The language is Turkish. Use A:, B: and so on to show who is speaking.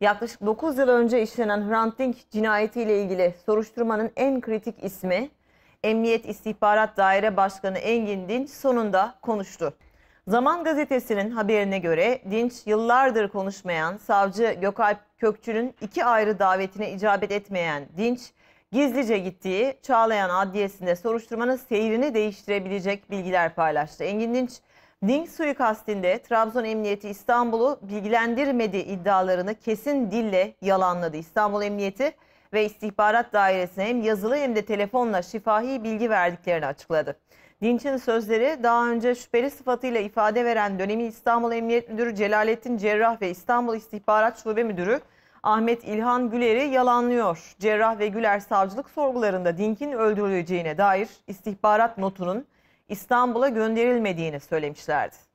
A: Yaklaşık 9 yıl önce işlenen Hrant Dink cinayetiyle ilgili soruşturmanın en kritik ismi Emniyet İstihbarat Daire Başkanı Engin Dinç sonunda konuştu. Zaman gazetesinin haberine göre Dinç yıllardır konuşmayan savcı Gökalp Kökçü'nün iki ayrı davetine icabet etmeyen Dinç gizlice gittiği Çağlayan Adliyesi'nde soruşturmanın seyrini değiştirebilecek bilgiler paylaştı. Engin Dinç Ding suikastinde Trabzon Emniyeti İstanbul'u bilgilendirmedi iddialarını kesin dille yalanladı. İstanbul Emniyeti ve İstihbarat Dairesi'ne hem yazılı hem de telefonla şifahi bilgi verdiklerini açıkladı. Dinç'in sözleri daha önce şüpheli sıfatıyla ifade veren dönemi İstanbul Emniyet Müdürü Celalettin Cerrah ve İstanbul İstihbarat Şube Müdürü Ahmet İlhan Güler'i yalanlıyor. Cerrah ve Güler savcılık sorgularında Dink'in öldürüleceğine dair istihbarat notunun İstanbul'a gönderilmediğini söylemişlerdi.